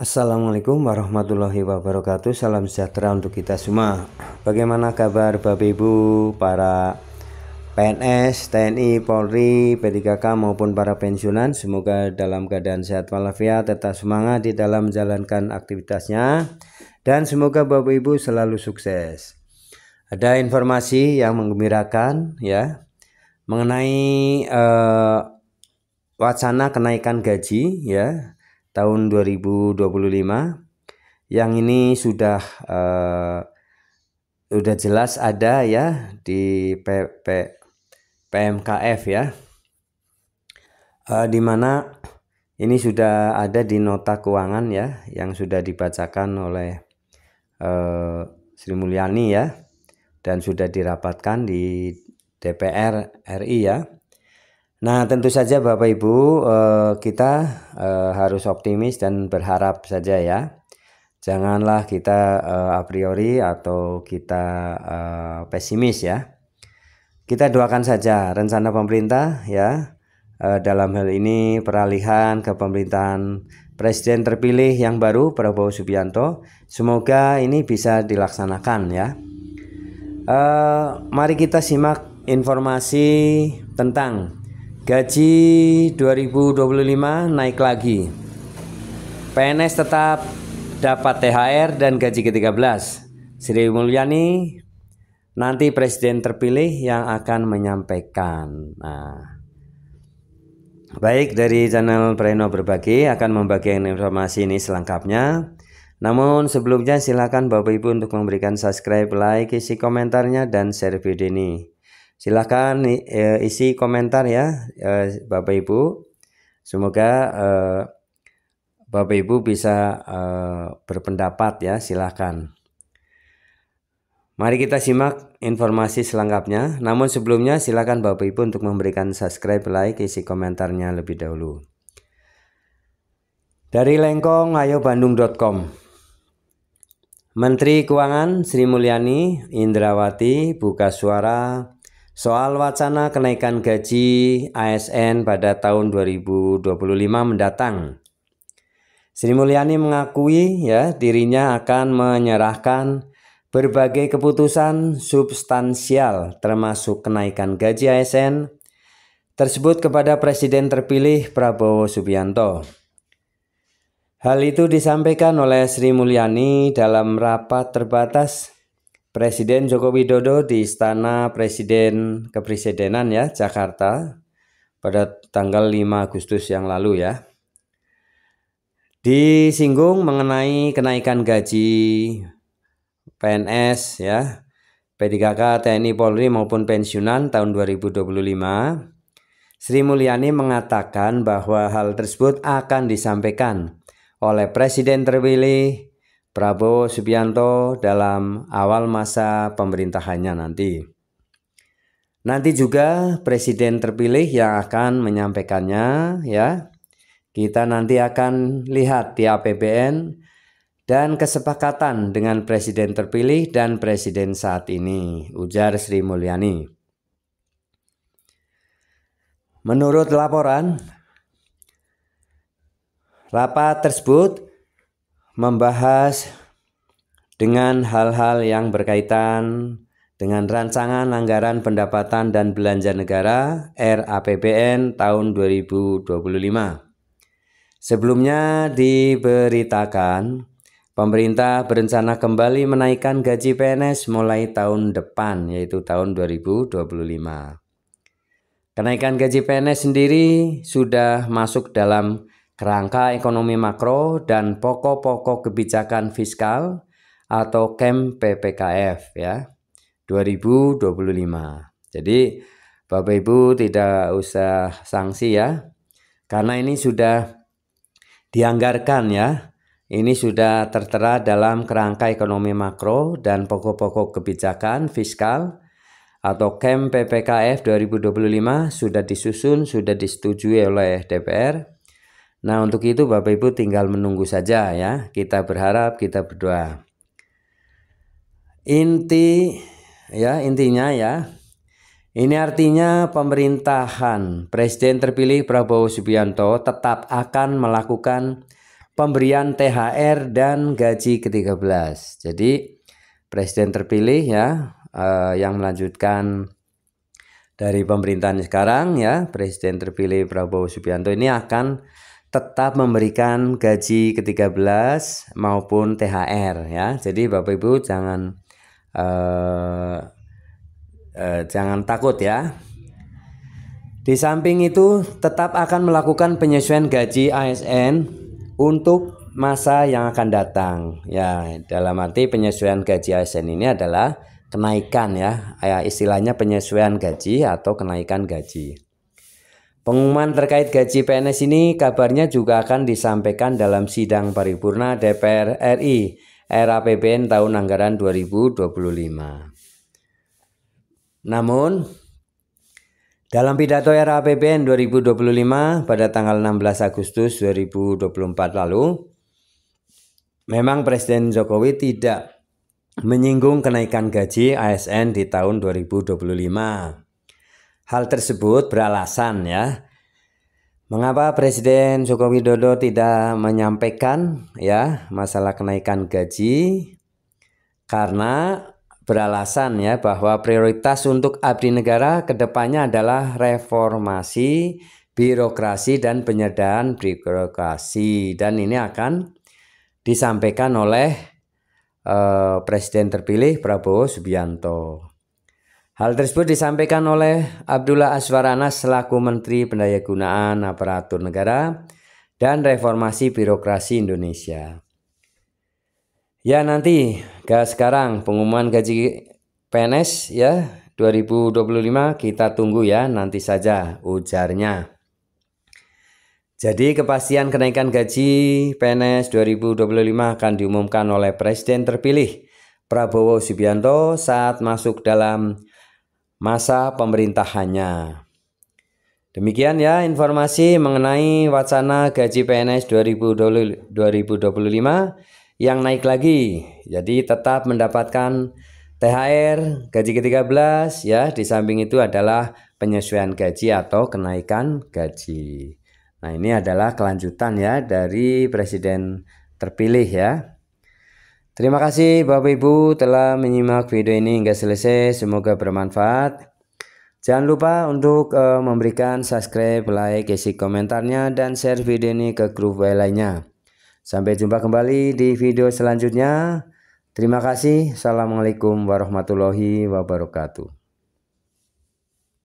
Assalamualaikum warahmatullahi wabarakatuh Salam sejahtera untuk kita semua Bagaimana kabar Bapak Ibu Para PNS, TNI, Polri, P3K maupun para pensiunan Semoga dalam keadaan sehat walafiat Tetap semangat di dalam menjalankan aktivitasnya Dan semoga Bapak Ibu selalu sukses Ada informasi yang menggembirakan ya Mengenai eh, wacana kenaikan gaji ya tahun 2025 yang ini sudah uh, eh, udah jelas ada ya di P, P, PMKF ya uh, di mana ini sudah ada di nota keuangan ya yang sudah dibacakan oleh uh, Sri Mulyani ya dan sudah dirapatkan di DPR RI ya Nah, tentu saja Bapak Ibu, eh, kita eh, harus optimis dan berharap saja ya. Janganlah kita eh, a priori atau kita pesimis ya. Kita doakan saja rencana pemerintah ya. Dalam hal ini peralihan ke pemerintahan presiden terpilih yang baru Prabowo Subianto, semoga ini bisa dilaksanakan ya. mari kita simak informasi tentang Gaji 2025 naik lagi. PNS tetap dapat THR dan gaji ke-13. Sri Mulyani nanti presiden terpilih yang akan menyampaikan. Nah, baik dari channel Preno Berbagi akan membagikan informasi ini selengkapnya. Namun sebelumnya silakan Bapak Ibu untuk memberikan subscribe, like, isi komentarnya dan share video ini. Silahkan uh, e, isi komentar ya uh, Bapak Ibu. Semoga uh, Bapak Ibu bisa uh, berpendapat ya silahkan. Mari kita simak informasi selengkapnya. Namun sebelumnya silakan Bapak Ibu untuk memberikan subscribe, like, isi komentarnya lebih dahulu. Dari lengkong ayo Menteri Keuangan Sri Mulyani Indrawati buka suara Soal wacana kenaikan gaji ASN pada tahun 2025 mendatang. Sri Mulyani mengakui ya dirinya akan menyerahkan berbagai keputusan substansial termasuk kenaikan gaji ASN tersebut kepada Presiden terpilih Prabowo Subianto. Hal itu disampaikan oleh Sri Mulyani dalam rapat terbatas Presiden Joko Widodo di Istana Presiden Kepresidenan ya, Jakarta pada tanggal 5 Agustus yang lalu ya. Disinggung mengenai kenaikan gaji PNS ya, P3K, TNI, Polri maupun pensiunan tahun 2025. Sri Mulyani mengatakan bahwa hal tersebut akan disampaikan oleh Presiden terpilih Prabowo Subianto dalam awal masa pemerintahannya nanti. Nanti juga presiden terpilih yang akan menyampaikannya ya. Kita nanti akan lihat di APBN dan kesepakatan dengan presiden terpilih dan presiden saat ini, ujar Sri Mulyani. Menurut laporan, rapat tersebut membahas dengan hal-hal yang berkaitan dengan rancangan anggaran pendapatan dan belanja negara RAPBN tahun 2025. Sebelumnya diberitakan Pemerintah berencana kembali menaikkan gaji PNS mulai tahun depan yaitu tahun 2025. Kenaikan gaji PNS sendiri sudah masuk dalam kerangka ekonomi makro dan pokok-pokok kebijakan fiskal atau KEM PPKF ya 2025. Jadi Bapak Ibu tidak usah sanksi ya. Karena ini sudah dianggarkan ya. Ini sudah tertera dalam kerangka ekonomi makro dan pokok-pokok kebijakan fiskal atau KEM PPKF 2025 sudah disusun, sudah disetujui oleh DPR Nah, untuk itu Bapak Ibu tinggal menunggu saja ya. Kita berharap, kita berdoa. Inti ya, intinya ya. Ini artinya pemerintahan Presiden terpilih Prabowo Subianto tetap akan melakukan pemberian THR dan gaji ke-13. Jadi presiden terpilih ya eh, yang melanjutkan dari pemerintahan sekarang ya, presiden terpilih Prabowo Subianto ini akan tetap memberikan gaji ke-13 maupun THR ya. Jadi Bapak Ibu jangan eh, eh, jangan takut ya. Di samping itu tetap akan melakukan penyesuaian gaji ASN untuk masa yang akan datang. Ya, dalam arti penyesuaian gaji ASN ini adalah kenaikan ya. ya istilahnya penyesuaian gaji atau kenaikan gaji. Pengumuman terkait gaji PNS ini kabarnya juga akan disampaikan dalam sidang paripurna DPR RI era RAPBN tahun anggaran 2025. Namun, dalam pidato era RAPBN 2025 pada tanggal 16 Agustus 2024 lalu, memang Presiden Jokowi tidak menyinggung kenaikan gaji ASN di tahun 2025. Hal tersebut beralasan ya. Mengapa Presiden Joko Widodo tidak menyampaikan ya masalah kenaikan gaji? Karena beralasan ya bahwa prioritas untuk abdi negara kedepannya adalah reformasi birokrasi dan penyedaan birokrasi dan ini akan disampaikan oleh eh, Presiden terpilih Prabowo Subianto. Hal tersebut disampaikan oleh Abdullah Aswarana selaku Menteri Pendayagunaan Aparatur Negara dan Reformasi Birokrasi Indonesia. Ya nanti ke sekarang pengumuman gaji PNS ya 2025 kita tunggu ya nanti saja ujarnya. Jadi kepastian kenaikan gaji PNS 2025 akan diumumkan oleh Presiden terpilih Prabowo Subianto saat masuk dalam masa pemerintahannya. Demikian ya informasi mengenai wacana gaji PNS 2025 yang naik lagi. Jadi tetap mendapatkan THR gaji ke-13 ya di samping itu adalah penyesuaian gaji atau kenaikan gaji. Nah, ini adalah kelanjutan ya dari presiden terpilih ya. Terima kasih Bapak Ibu telah menyimak video ini hingga selesai. Semoga bermanfaat. Jangan lupa untuk uh, memberikan subscribe, like, isi komentarnya, dan share video ini ke grup lainnya. Sampai jumpa kembali di video selanjutnya. Terima kasih. Assalamualaikum warahmatullahi wabarakatuh.